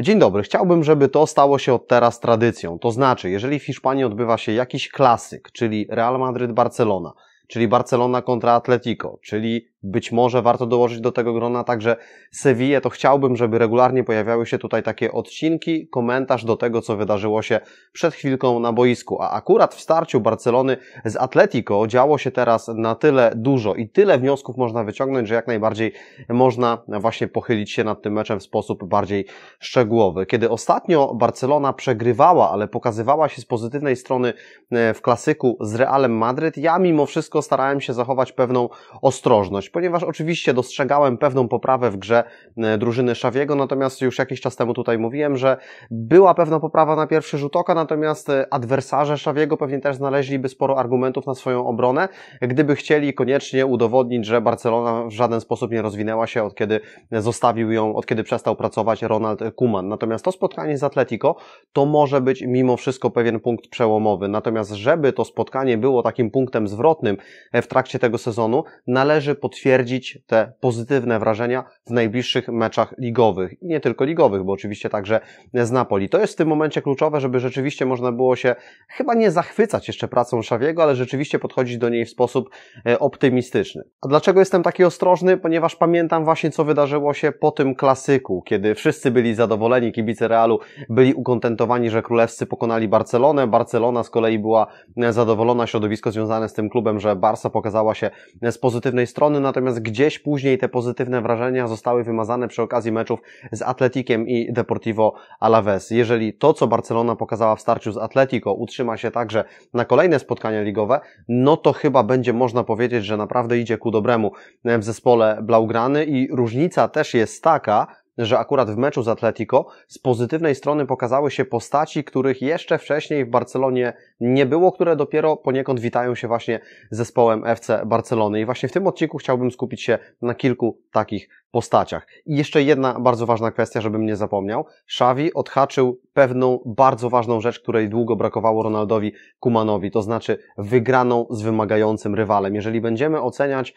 Dzień dobry, chciałbym, żeby to stało się od teraz tradycją. To znaczy, jeżeli w Hiszpanii odbywa się jakiś klasyk, czyli Real Madrid-Barcelona, czyli Barcelona kontra Atletico, czyli być może warto dołożyć do tego grona także Sevillę, to chciałbym, żeby regularnie pojawiały się tutaj takie odcinki, komentarz do tego, co wydarzyło się przed chwilką na boisku. A akurat w starciu Barcelony z Atletico działo się teraz na tyle dużo i tyle wniosków można wyciągnąć, że jak najbardziej można właśnie pochylić się nad tym meczem w sposób bardziej szczegółowy. Kiedy ostatnio Barcelona przegrywała, ale pokazywała się z pozytywnej strony e, w klasyku z Realem Madryt, ja mimo wszystko starałem się zachować pewną ostrożność ponieważ oczywiście dostrzegałem pewną poprawę w grze e, drużyny Szawiego, natomiast już jakiś czas temu tutaj mówiłem, że była pewna poprawa na pierwszy rzut oka, natomiast e, adwersarze Szawiego pewnie też znaleźliby sporo argumentów na swoją obronę, gdyby chcieli koniecznie udowodnić, że Barcelona w żaden sposób nie rozwinęła się od kiedy zostawił ją, od kiedy przestał pracować Ronald Kuman. Natomiast to spotkanie z Atletico to może być mimo wszystko pewien punkt przełomowy. Natomiast żeby to spotkanie było takim punktem zwrotnym e, w trakcie tego sezonu, należy pod potwierdzić te pozytywne wrażenia w najbliższych meczach ligowych. I nie tylko ligowych, bo oczywiście także z Napoli. To jest w tym momencie kluczowe, żeby rzeczywiście można było się chyba nie zachwycać jeszcze pracą Szawiego, ale rzeczywiście podchodzić do niej w sposób e, optymistyczny. A dlaczego jestem taki ostrożny? Ponieważ pamiętam właśnie, co wydarzyło się po tym klasyku, kiedy wszyscy byli zadowoleni, kibice Realu byli ukontentowani, że królewscy pokonali Barcelonę. Barcelona z kolei była e, zadowolona, środowisko związane z tym klubem, że Barca pokazała się e, z pozytywnej strony natomiast gdzieś później te pozytywne wrażenia zostały wymazane przy okazji meczów z Atletikiem i Deportivo Alaves. Jeżeli to, co Barcelona pokazała w starciu z Atletico, utrzyma się także na kolejne spotkania ligowe, no to chyba będzie można powiedzieć, że naprawdę idzie ku dobremu w zespole Blaugrany i różnica też jest taka, że akurat w meczu z Atletico z pozytywnej strony pokazały się postaci, których jeszcze wcześniej w Barcelonie nie było, które dopiero poniekąd witają się właśnie zespołem FC Barcelony. I właśnie w tym odcinku chciałbym skupić się na kilku takich postaciach. I jeszcze jedna bardzo ważna kwestia, żebym nie zapomniał. Xavi odhaczył pewną bardzo ważną rzecz, której długo brakowało Ronaldowi Kumanowi, to znaczy wygraną z wymagającym rywalem. Jeżeli będziemy oceniać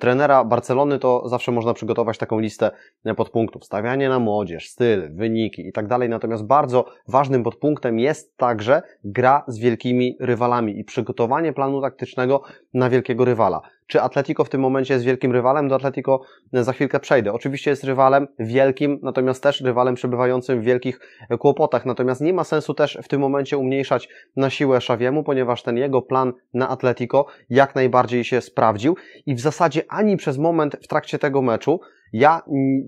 trenera Barcelony, to zawsze można przygotować taką listę podpunktów, tak? stawianie na młodzież, styl, wyniki i tak dalej. Natomiast bardzo ważnym podpunktem jest także gra z wielkimi rywalami i przygotowanie planu taktycznego na wielkiego rywala. Czy Atletico w tym momencie jest wielkim rywalem? Do Atletico e, za chwilkę przejdę. Oczywiście jest rywalem wielkim, natomiast też rywalem przebywającym w wielkich e, kłopotach. Natomiast nie ma sensu też w tym momencie umniejszać na siłę Szawiemu, ponieważ ten jego plan na Atletico jak najbardziej się sprawdził i w zasadzie ani przez moment w trakcie tego meczu ja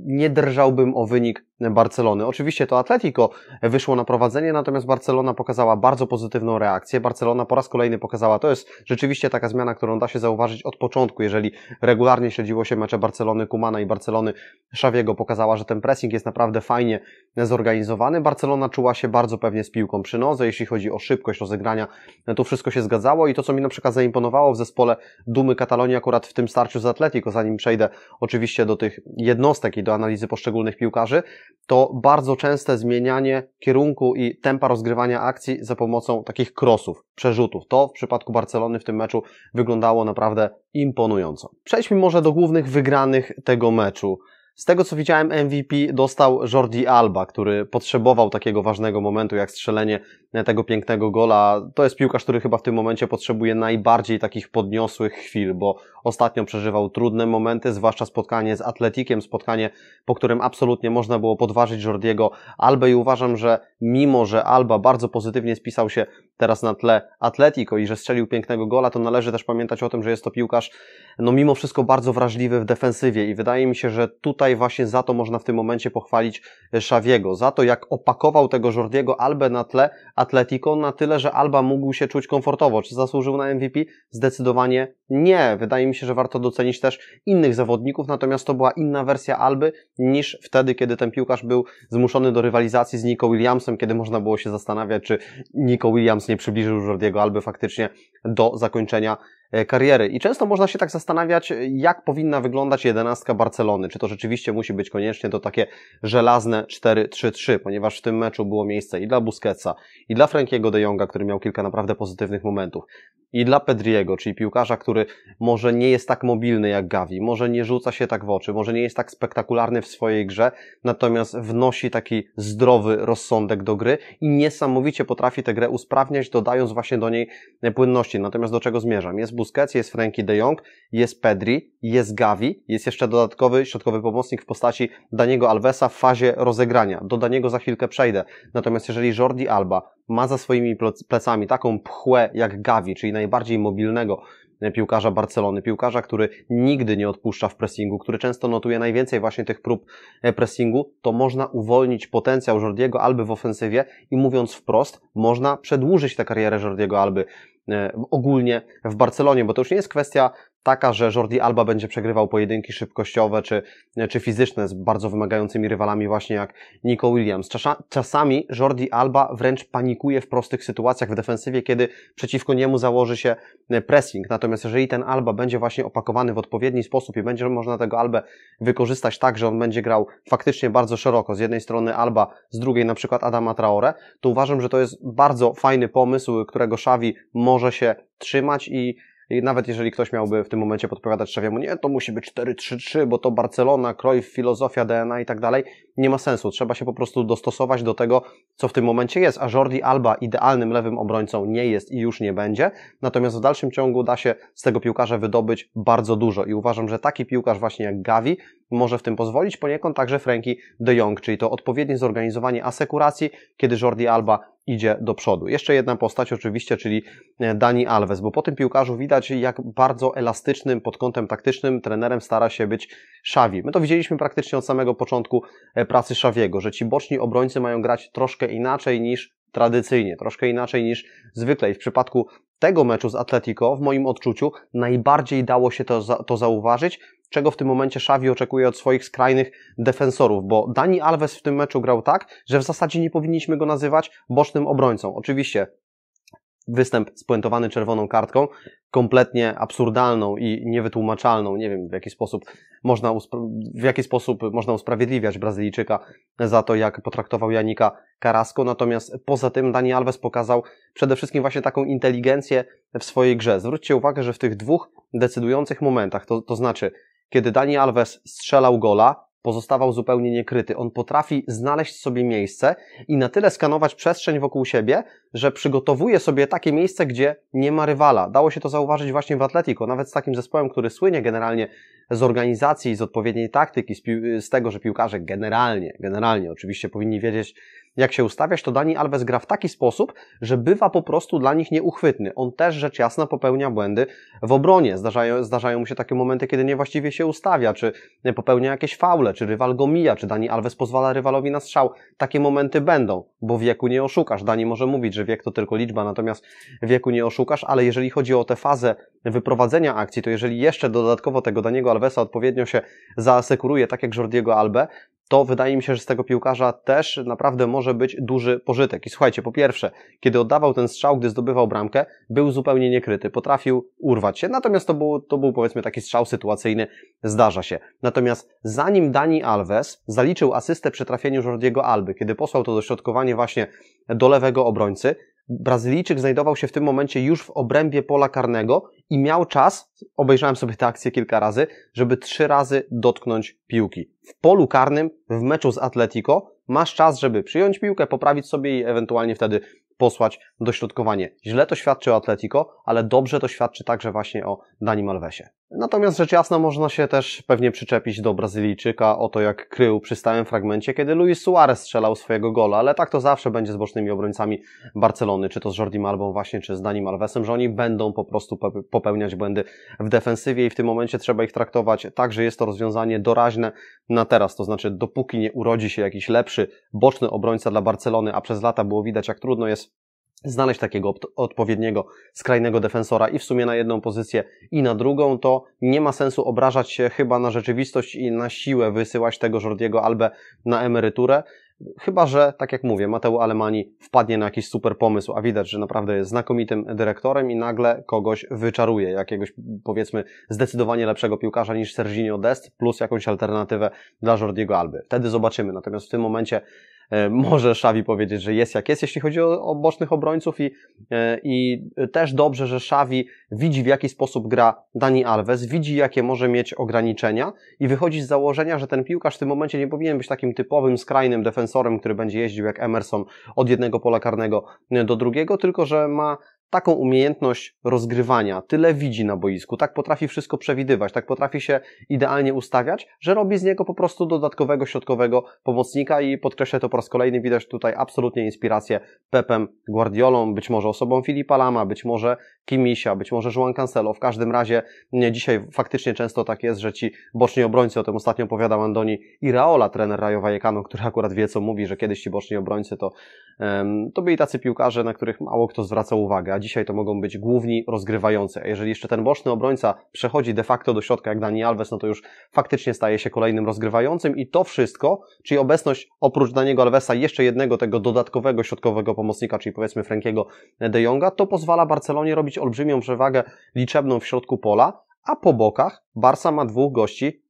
nie drżałbym o wynik Barcelony. Oczywiście to Atletico wyszło na prowadzenie, natomiast Barcelona pokazała bardzo pozytywną reakcję. Barcelona po raz kolejny pokazała, to jest rzeczywiście taka zmiana, którą da się zauważyć od początku, jeżeli regularnie śledziło się mecze Barcelony Kumana i Barcelony Szawiego, pokazała, że ten pressing jest naprawdę fajnie zorganizowany. Barcelona czuła się bardzo pewnie z piłką przy nodze, jeśli chodzi o szybkość rozegrania, to wszystko się zgadzało i to, co mi na przykład zaimponowało w zespole Dumy Katalonii akurat w tym starciu z Atletico, zanim przejdę oczywiście do tych jednostek i do analizy poszczególnych piłkarzy, to bardzo częste zmienianie kierunku i tempa rozgrywania akcji za pomocą takich krosów, przerzutów. To w przypadku Barcelony w tym meczu wyglądało naprawdę imponująco. Przejdźmy może do głównych wygranych tego meczu. Z tego co widziałem, MVP dostał Jordi Alba, który potrzebował takiego ważnego momentu jak strzelenie tego pięknego gola. To jest piłkarz, który chyba w tym momencie potrzebuje najbardziej takich podniosłych chwil, bo ostatnio przeżywał trudne momenty, zwłaszcza spotkanie z Atletikiem, spotkanie, po którym absolutnie można było podważyć Jordiego Albę i uważam, że mimo, że Alba bardzo pozytywnie spisał się teraz na tle Atletico i że strzelił pięknego gola, to należy też pamiętać o tym, że jest to piłkarz, no mimo wszystko bardzo wrażliwy w defensywie i wydaje mi się, że tutaj tutaj właśnie za to można w tym momencie pochwalić e, Szawiego, za to jak opakował tego Jordiego Albę na tle Atletico na tyle, że Alba mógł się czuć komfortowo. Czy zasłużył na MVP? Zdecydowanie nie. Wydaje mi się, że warto docenić też innych zawodników, natomiast to była inna wersja Alby niż wtedy, kiedy ten piłkarz był zmuszony do rywalizacji z Nico Williamsem, kiedy można było się zastanawiać, czy Nico Williams nie przybliżył Jordiego Alby faktycznie do zakończenia E, kariery. I często można się tak zastanawiać, jak powinna wyglądać jedenastka Barcelony. Czy to rzeczywiście musi być koniecznie to takie żelazne 4-3-3, ponieważ w tym meczu było miejsce i dla Busquetsa, i dla Frankiego de Jonga, który miał kilka naprawdę pozytywnych momentów, i dla Pedriego, czyli piłkarza, który może nie jest tak mobilny jak Gavi, może nie rzuca się tak w oczy, może nie jest tak spektakularny w swojej grze, natomiast wnosi taki zdrowy rozsądek do gry i niesamowicie potrafi tę grę usprawniać, dodając właśnie do niej płynności. Natomiast do czego zmierzam? Jest Bus Busquets, jest Frankie de Jong, jest Pedri, jest Gavi, jest jeszcze dodatkowy środkowy pomocnik w postaci Daniego Alvesa w fazie rozegrania. Do Daniego za chwilkę przejdę. Natomiast jeżeli Jordi Alba ma za swoimi plecami taką pchłę jak Gavi, czyli najbardziej mobilnego piłkarza Barcelony, piłkarza, który nigdy nie odpuszcza w pressingu, który często notuje najwięcej właśnie tych prób e, pressingu, to można uwolnić potencjał Jordiego Alby w ofensywie i mówiąc wprost, można przedłużyć tę karierę Jordiego Alby e, ogólnie w Barcelonie, bo to już nie jest kwestia taka, że Jordi Alba będzie przegrywał pojedynki szybkościowe czy, czy fizyczne z bardzo wymagającymi rywalami właśnie jak Nico Williams. Czasami Jordi Alba wręcz panikuje w prostych sytuacjach w defensywie, kiedy przeciwko niemu założy się e, pressing. Natomiast jeżeli ten Alba będzie właśnie opakowany w odpowiedni sposób i będzie można tego Albę wykorzystać tak, że on będzie grał faktycznie bardzo szeroko, z jednej strony Alba, z drugiej na przykład Adama Traore, to uważam, że to jest bardzo fajny pomysł, którego Xavi może się trzymać i i nawet jeżeli ktoś miałby w tym momencie podpowiadać szefiemu, nie, to musi być 4-3-3, bo to Barcelona, Cruyff, filozofia DNA i tak dalej, nie ma sensu. Trzeba się po prostu dostosować do tego, co w tym momencie jest. A Jordi Alba idealnym lewym obrońcą nie jest i już nie będzie. Natomiast w dalszym ciągu da się z tego piłkarza wydobyć bardzo dużo. I uważam, że taki piłkarz właśnie jak Gavi może w tym pozwolić. Poniekąd także Frankie de Jong, czyli to odpowiednie zorganizowanie asekuracji, kiedy Jordi Alba idzie do przodu. Jeszcze jedna postać oczywiście, czyli e, Dani Alves, bo po tym piłkarzu widać, jak bardzo elastycznym pod kątem taktycznym trenerem stara się być Xavi. My to widzieliśmy praktycznie od samego początku e, E, pracy Szawiego, że ci boczni obrońcy mają grać troszkę inaczej niż tradycyjnie, troszkę inaczej niż zwykle. I w przypadku tego meczu z Atletico, w moim odczuciu, najbardziej dało się to, to zauważyć, czego w tym momencie Szawi oczekuje od swoich skrajnych defensorów, bo Dani Alves w tym meczu grał tak, że w zasadzie nie powinniśmy go nazywać bocznym obrońcą. Oczywiście występ spuentowany czerwoną kartką kompletnie absurdalną i niewytłumaczalną. Nie wiem, w jaki sposób można, w jaki sposób można usprawiedliwiać Brazylijczyka za to, jak potraktował Janika Carrasco. Natomiast poza tym Dani Alves pokazał przede wszystkim właśnie taką inteligencję w swojej grze. Zwróćcie uwagę, że w tych dwóch decydujących momentach, to, to znaczy, kiedy Dani Alves strzelał gola, pozostawał zupełnie niekryty. On potrafi znaleźć sobie miejsce i na tyle skanować przestrzeń wokół siebie, że przygotowuje sobie takie miejsce, gdzie nie ma rywala. Dało się to zauważyć właśnie w Atletico, nawet z takim zespołem, który słynie generalnie z organizacji, z odpowiedniej taktyki, z, z tego, że piłkarze generalnie, generalnie oczywiście powinni wiedzieć, jak się ustawiasz, to Dani Alves gra w taki sposób, że bywa po prostu dla nich nieuchwytny. On też rzecz jasna popełnia błędy w obronie. Zdarzają, zdarzają mu się takie momenty, kiedy niewłaściwie się ustawia, czy popełnia jakieś faule, czy rywal go mija, czy Dani Alves pozwala rywalowi na strzał. Takie momenty będą, bo wieku nie oszukasz. Dani może mówić, że wiek to tylko liczba, natomiast wieku nie oszukasz, ale jeżeli chodzi o tę fazę wyprowadzenia akcji, to jeżeli jeszcze dodatkowo tego Daniego Alvesa odpowiednio się zaasekuruje, tak jak Jordiego Albe, to wydaje mi się, że z tego piłkarza też naprawdę może być duży pożytek. I słuchajcie, po pierwsze, kiedy oddawał ten strzał, gdy zdobywał bramkę, był zupełnie niekryty, potrafił urwać się, natomiast to był, to był powiedzmy taki strzał sytuacyjny, zdarza się. Natomiast zanim Dani Alves zaliczył asystę przy trafieniu Jordiego Alby, kiedy posłał to dośrodkowanie właśnie do lewego obrońcy, Brazylijczyk znajdował się w tym momencie już w obrębie pola karnego i miał czas, obejrzałem sobie tę akcję kilka razy, żeby trzy razy dotknąć piłki. W polu karnym, w meczu z Atletico, masz czas, żeby przyjąć piłkę, poprawić sobie i ewentualnie wtedy posłać dośrodkowanie. Źle to świadczy o Atletico, ale dobrze to świadczy także właśnie o Dani Malvesie. Natomiast rzecz jasna można się też pewnie przyczepić do Brazylijczyka o to, jak krył przy stałym fragmencie, kiedy Luis Suarez strzelał swojego gola, ale tak to zawsze będzie z bocznymi obrońcami Barcelony, czy to z Jordi Albą właśnie, czy z Dani Alvesem, że oni będą po prostu popełniać błędy w defensywie i w tym momencie trzeba ich traktować tak, że jest to rozwiązanie doraźne na teraz, to znaczy dopóki nie urodzi się jakiś lepszy boczny obrońca dla Barcelony, a przez lata było widać, jak trudno jest znaleźć takiego odpowiedniego skrajnego defensora i w sumie na jedną pozycję i na drugą, to nie ma sensu obrażać się chyba na rzeczywistość i na siłę wysyłać tego Jordiego Albę na emeryturę. Chyba, że, tak jak mówię, Mateo Alemani wpadnie na jakiś super pomysł, a widać, że naprawdę jest znakomitym dyrektorem i nagle kogoś wyczaruje, jakiegoś powiedzmy zdecydowanie lepszego piłkarza niż Serginio Dest, plus jakąś alternatywę dla Jordiego Alby. Wtedy zobaczymy. Natomiast w tym momencie E, może Szawi powiedzieć, że jest jak jest, jeśli chodzi o, o bocznych obrońców i, e, i też dobrze, że Szawi widzi w jaki sposób gra Dani Alves, widzi jakie może mieć ograniczenia i wychodzi z założenia, że ten piłkarz w tym momencie nie powinien być takim typowym, skrajnym defensorem, który będzie jeździł jak Emerson od jednego pola karnego do drugiego, tylko że ma taką umiejętność rozgrywania, tyle widzi na boisku, tak potrafi wszystko przewidywać, tak potrafi się idealnie ustawiać, że robi z niego po prostu dodatkowego środkowego pomocnika i podkreślę to po raz kolejny, widać tutaj absolutnie inspirację Pepem Guardiolą, być może osobą Filipa Lama, być może Kimisia, być może Juan Cancelo, w każdym razie nie, dzisiaj faktycznie często tak jest, że ci boczni obrońcy, o tym ostatnio opowiadał Andoni Iraola, trener Rayo Vallecano, który akurat wie co mówi, że kiedyś ci boczni obrońcy to, um, to byli tacy piłkarze, na których mało kto zwraca uwagę, a dzisiaj to mogą być główni rozgrywający. A jeżeli jeszcze ten boczny obrońca przechodzi de facto do środka jak Dani Alves, no to już faktycznie staje się kolejnym rozgrywającym i to wszystko, czyli obecność oprócz Daniego Alvesa jeszcze jednego tego dodatkowego środkowego pomocnika, czyli powiedzmy Frankiego de Jonga, to pozwala Barcelonie robić olbrzymią przewagę liczebną w środku pola, a po bokach Barca ma dwóch gości,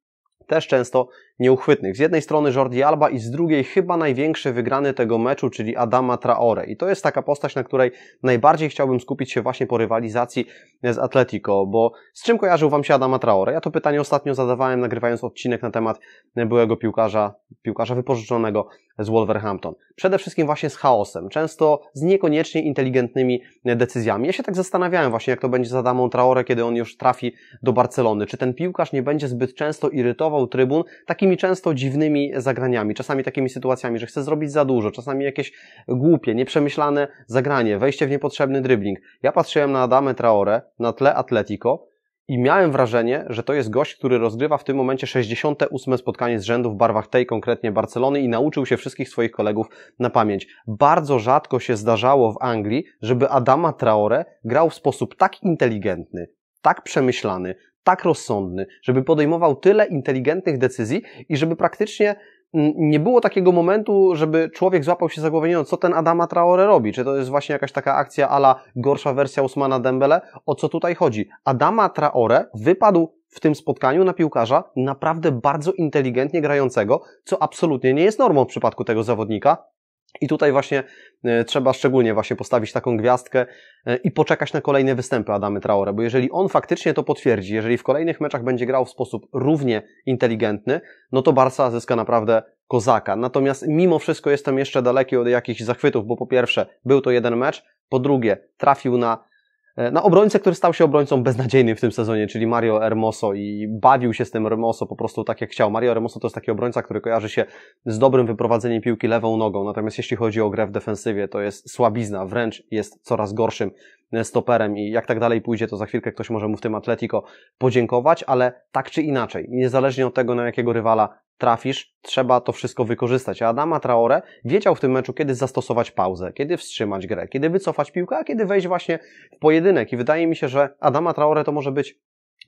też często nieuchwytnych. Z jednej strony Jordi Alba i z drugiej chyba największy wygrany tego meczu, czyli Adama Traore. I to jest taka postać, na której najbardziej chciałbym skupić się właśnie po rywalizacji z Atletico, bo z czym kojarzył Wam się Adama Traore? Ja to pytanie ostatnio zadawałem, nagrywając odcinek na temat byłego piłkarza, piłkarza wypożyczonego z Wolverhampton. Przede wszystkim właśnie z chaosem, często z niekoniecznie inteligentnymi decyzjami. Ja się tak zastanawiałem właśnie, jak to będzie z Adamą Traore, kiedy on już trafi do Barcelony. Czy ten piłkarz nie będzie zbyt często irytował trybun, taki takimi często dziwnymi zagraniami, czasami takimi sytuacjami, że chce zrobić za dużo, czasami jakieś głupie, nieprzemyślane zagranie, wejście w niepotrzebny dribbling. Ja patrzyłem na Adamę Traore na tle Atletico i miałem wrażenie, że to jest gość, który rozgrywa w tym momencie 68 spotkanie z rzędu w barwach tej konkretnie Barcelony i nauczył się wszystkich swoich kolegów na pamięć. Bardzo rzadko się zdarzało w Anglii, żeby Adama Traore grał w sposób tak inteligentny, tak przemyślany, tak rozsądny, żeby podejmował tyle inteligentnych decyzji i żeby praktycznie mm, nie było takiego momentu, żeby człowiek złapał się za głowę, nie no, co ten Adama Traore robi? Czy to jest właśnie jakaś taka akcja ala gorsza wersja Usmana Dembele? O co tutaj chodzi? Adama Traore wypadł w tym spotkaniu na piłkarza naprawdę bardzo inteligentnie grającego, co absolutnie nie jest normą w przypadku tego zawodnika, i tutaj właśnie e, trzeba szczególnie właśnie postawić taką gwiazdkę e, i poczekać na kolejne występy Adamy Traore, bo jeżeli on faktycznie to potwierdzi, jeżeli w kolejnych meczach będzie grał w sposób równie inteligentny, no to Barca zyska naprawdę kozaka. Natomiast mimo wszystko jestem jeszcze daleki od jakichś zachwytów, bo po pierwsze był to jeden mecz, po drugie trafił na E, na obrońcę, który stał się obrońcą beznadziejnym w tym sezonie, czyli Mario Hermoso i bawił się z tym Hermoso po prostu tak jak chciał. Mario Hermoso to jest taki obrońca, który kojarzy się z dobrym wyprowadzeniem piłki lewą nogą, natomiast jeśli chodzi o grę w defensywie, to jest słabizna, wręcz jest coraz gorszym E, stoperem i jak tak dalej pójdzie, to za chwilkę ktoś może mu w tym Atletico podziękować, ale tak czy inaczej, niezależnie od tego, na jakiego rywala trafisz, trzeba to wszystko wykorzystać. A Adama Traore wiedział w tym meczu, kiedy zastosować pauzę, kiedy wstrzymać grę, kiedy wycofać piłkę, a kiedy wejść właśnie w pojedynek. I wydaje mi się, że Adama Traore to może być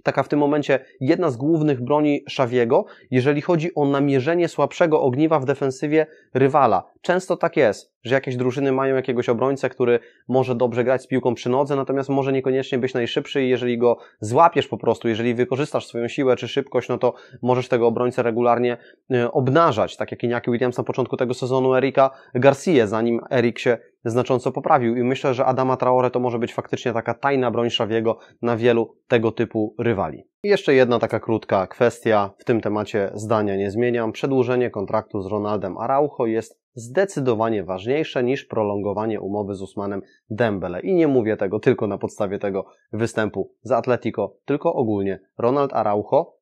taka w tym momencie jedna z głównych broni Szawiego, jeżeli chodzi o namierzenie słabszego ogniwa w defensywie rywala. Często tak jest, że jakieś drużyny mają jakiegoś obrońcę, który może dobrze grać z piłką przy nodze, natomiast może niekoniecznie być najszybszy i jeżeli go złapiesz po prostu, jeżeli wykorzystasz swoją siłę czy szybkość, no to możesz tego obrońcę regularnie e, obnażać, tak jak Iñaki Williams na początku tego sezonu Erika Garcia, zanim Erik się znacząco poprawił i myślę, że Adama Traore to może być faktycznie taka tajna broń Szawiego na wielu tego typu rywali. I jeszcze jedna taka krótka kwestia, w tym temacie zdania nie zmieniam. Przedłużenie kontraktu z Ronaldem Araujo jest zdecydowanie ważniejsze niż prolongowanie umowy z Usmanem Dembele. I nie mówię tego tylko na podstawie tego występu z Atletico, tylko ogólnie Ronald Araujo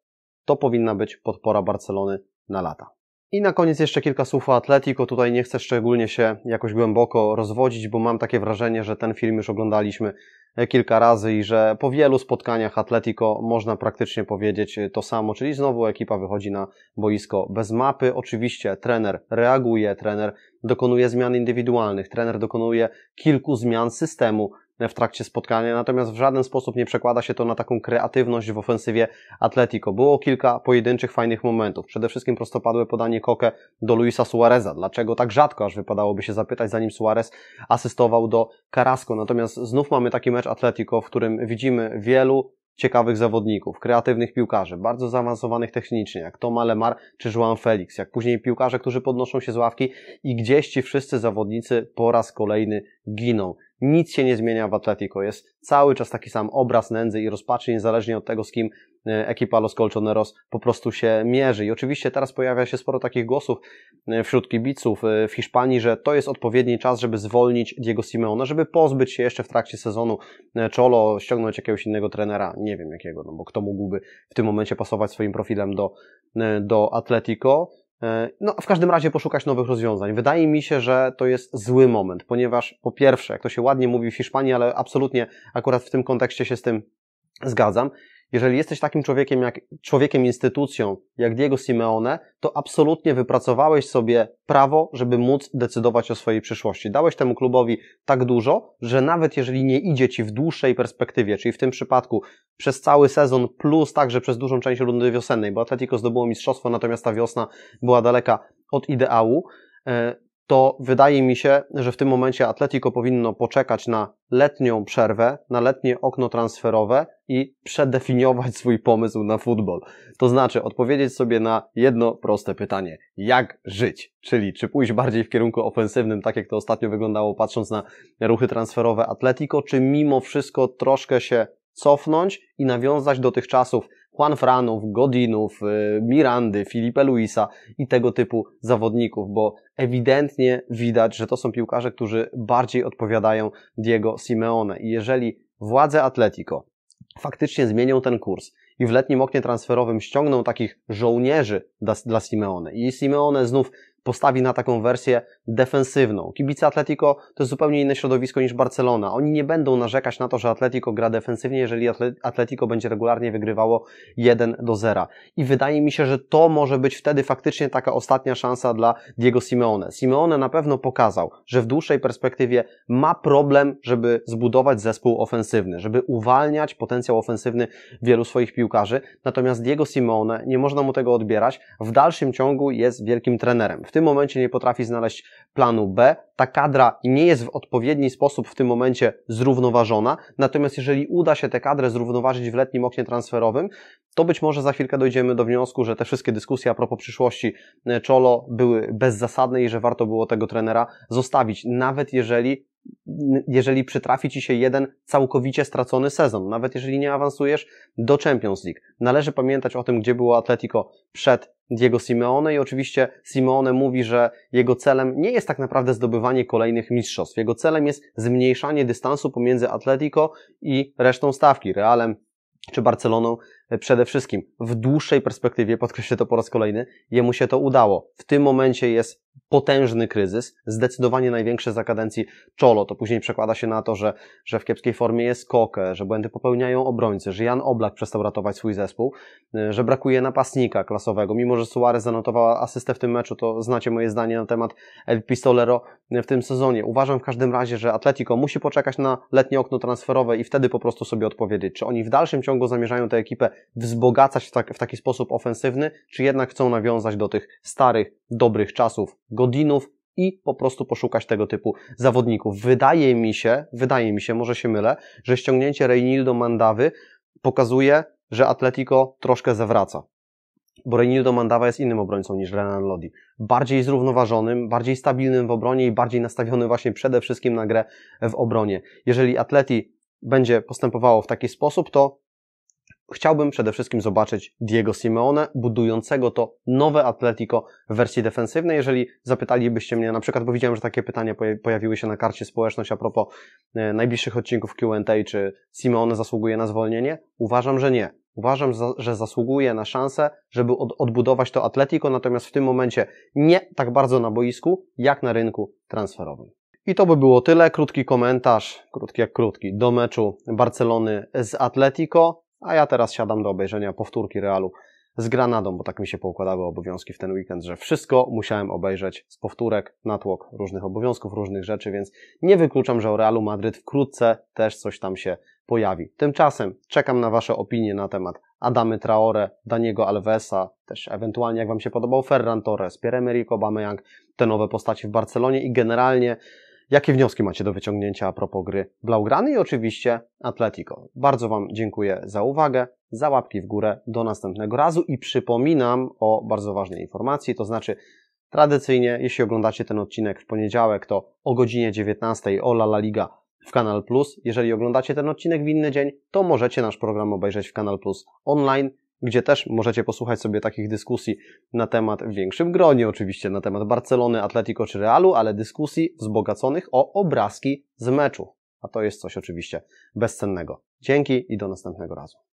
to powinna być podpora Barcelony na lata. I na koniec jeszcze kilka słów o Atletico. Tutaj nie chcę szczególnie się jakoś głęboko rozwodzić, bo mam takie wrażenie, że ten film już oglądaliśmy e, kilka razy i że po wielu spotkaniach Atletico można praktycznie powiedzieć e, to samo, czyli znowu ekipa wychodzi na boisko bez mapy. Oczywiście trener reaguje, trener dokonuje zmian indywidualnych, trener dokonuje kilku zmian systemu, w trakcie spotkania, natomiast w żaden sposób nie przekłada się to na taką kreatywność w ofensywie Atletico. Było kilka pojedynczych fajnych momentów. Przede wszystkim prostopadłe podanie Koke do Luisa Suareza. Dlaczego tak rzadko, aż wypadałoby się zapytać, zanim Suarez asystował do Carrasco. Natomiast znów mamy taki mecz Atletico, w którym widzimy wielu ciekawych zawodników, kreatywnych piłkarzy, bardzo zaawansowanych technicznie, jak Toma Lemar czy Joan Felix, jak później piłkarze, którzy podnoszą się z ławki i gdzieś ci wszyscy zawodnicy po raz kolejny giną. Nic się nie zmienia w Atletico. Jest cały czas taki sam obraz nędzy i rozpaczy, niezależnie od tego, z kim e, ekipa Los Colchoneros po prostu się mierzy. I oczywiście teraz pojawia się sporo takich głosów e, wśród kibiców e, w Hiszpanii, że to jest odpowiedni czas, żeby zwolnić Diego Simeona, żeby pozbyć się jeszcze w trakcie sezonu Czolo, ściągnąć jakiegoś innego trenera, nie wiem jakiego, no bo kto mógłby w tym momencie pasować swoim profilem do, do Atletico. E, no, w każdym razie poszukać nowych rozwiązań. Wydaje mi się, że to jest zły moment, ponieważ po pierwsze, jak to się ładnie mówi w Hiszpanii, ale absolutnie akurat w tym kontekście się z tym zgadzam, jeżeli jesteś takim człowiekiem jak człowiekiem instytucją, jak Diego Simeone, to absolutnie wypracowałeś sobie prawo, żeby móc decydować o swojej przyszłości. Dałeś temu klubowi tak dużo, że nawet jeżeli nie idzie ci w dłuższej perspektywie, czyli w tym przypadku przez cały sezon plus także przez dużą część rundy wiosennej, bo Atletico zdobyło mistrzostwo, natomiast ta wiosna była daleka od ideału, e, to wydaje mi się, że w tym momencie Atletico powinno poczekać na letnią przerwę, na letnie okno transferowe i przedefiniować swój pomysł na futbol. To znaczy odpowiedzieć sobie na jedno proste pytanie. Jak żyć? Czyli czy pójść bardziej w kierunku ofensywnym, tak jak to ostatnio wyglądało patrząc na ruchy transferowe Atletico, czy mimo wszystko troszkę się cofnąć i nawiązać do tych czasów Juanfranów, Godinów, y, Mirandy, Filipe Luisa i tego typu zawodników, bo ewidentnie widać, że to są piłkarze, którzy bardziej odpowiadają Diego Simeone. I jeżeli władze Atletico faktycznie zmienią ten kurs i w letnim oknie transferowym ściągną takich żołnierzy dla, dla Simeone i Simeone znów postawi na taką wersję defensywną. Kibice Atletico to jest zupełnie inne środowisko niż Barcelona. Oni nie będą narzekać na to, że Atletico gra defensywnie, jeżeli Atletico będzie regularnie wygrywało 1 do 0. I wydaje mi się, że to może być wtedy faktycznie taka ostatnia szansa dla Diego Simeone. Simeone na pewno pokazał, że w dłuższej perspektywie ma problem, żeby zbudować zespół ofensywny, żeby uwalniać potencjał ofensywny wielu swoich piłkarzy. Natomiast Diego Simeone, nie można mu tego odbierać, w dalszym ciągu jest wielkim trenerem. W tym momencie nie potrafi znaleźć planu B. Ta kadra nie jest w odpowiedni sposób w tym momencie zrównoważona, natomiast jeżeli uda się tę kadrę zrównoważyć w letnim oknie transferowym, to być może za chwilkę dojdziemy do wniosku, że te wszystkie dyskusje a propos przyszłości e, Czolo były bezzasadne i że warto było tego trenera zostawić, nawet jeżeli jeżeli przytrafi ci się jeden całkowicie stracony sezon, nawet jeżeli nie awansujesz do Champions League. Należy pamiętać o tym, gdzie było Atletico przed Diego Simeone i oczywiście Simeone mówi, że jego celem nie jest tak naprawdę zdobywanie kolejnych mistrzostw. Jego celem jest zmniejszanie dystansu pomiędzy Atletico i resztą stawki, Realem czy Barceloną E, przede wszystkim w dłuższej perspektywie, podkreślę to po raz kolejny, jemu się to udało. W tym momencie jest potężny kryzys, zdecydowanie największy za kadencji Czolo. To później przekłada się na to, że, że w kiepskiej formie jest Koke, że błędy popełniają obrońcy, że Jan Oblak przestał ratować swój zespół, e, że brakuje napastnika klasowego. Mimo, że Suarez zanotował asystę w tym meczu, to znacie moje zdanie na temat El Pistolero e, w tym sezonie. Uważam w każdym razie, że Atletico musi poczekać na letnie okno transferowe i wtedy po prostu sobie odpowiedzieć, czy oni w dalszym ciągu zamierzają tę ekipę wzbogacać w, tak, w taki sposób ofensywny, czy jednak chcą nawiązać do tych starych, dobrych czasów Godinów, i po prostu poszukać tego typu zawodników. Wydaje mi się, wydaje mi się, może się mylę, że ściągnięcie Reynildo Mandawy pokazuje, że Atletico troszkę zawraca. Bo Reynildo Mandawa jest innym obrońcą niż Renan Lodi. Bardziej zrównoważonym, bardziej stabilnym w obronie i bardziej nastawiony właśnie przede wszystkim na grę w obronie. Jeżeli Atleti będzie postępowało w taki sposób, to chciałbym przede wszystkim zobaczyć Diego Simeone budującego to nowe Atletico w wersji defensywnej. Jeżeli zapytalibyście mnie, na przykład, bo widziałem, że takie pytania pojawiły się na karcie społeczność a propos e, najbliższych odcinków Q&A, czy Simeone zasługuje na zwolnienie? Uważam, że nie. Uważam, że zasługuje na szansę, żeby odbudować to Atletico, natomiast w tym momencie nie tak bardzo na boisku, jak na rynku transferowym. I to by było tyle. Krótki komentarz, krótki jak krótki, do meczu Barcelony z Atletico a ja teraz siadam do obejrzenia powtórki Realu z Granadą, bo tak mi się poukładały obowiązki w ten weekend, że wszystko musiałem obejrzeć z powtórek, natłok różnych obowiązków, różnych rzeczy, więc nie wykluczam, że o Realu Madryt wkrótce też coś tam się pojawi. Tymczasem czekam na Wasze opinie na temat Adamy Traore, Daniego Alvesa, też ewentualnie jak Wam się podobał Ferran Torres, Pierre-Emerick Aubameyang, te nowe postaci w Barcelonie i generalnie jakie wnioski macie do wyciągnięcia a propos gry Blaugrany i oczywiście Atletico. Bardzo Wam dziękuję za uwagę, za łapki w górę, do następnego razu i przypominam o bardzo ważnej informacji, to znaczy tradycyjnie, jeśli oglądacie ten odcinek w poniedziałek, to o godzinie 19 o La, La Liga w Kanal Plus. Jeżeli oglądacie ten odcinek w inny dzień, to możecie nasz program obejrzeć w Kanal Plus online gdzie też możecie posłuchać sobie takich dyskusji na temat w większym gronie, oczywiście na temat Barcelony, Atletico czy Realu, ale dyskusji wzbogaconych o obrazki z meczu. A to jest coś oczywiście bezcennego. Dzięki i do następnego razu.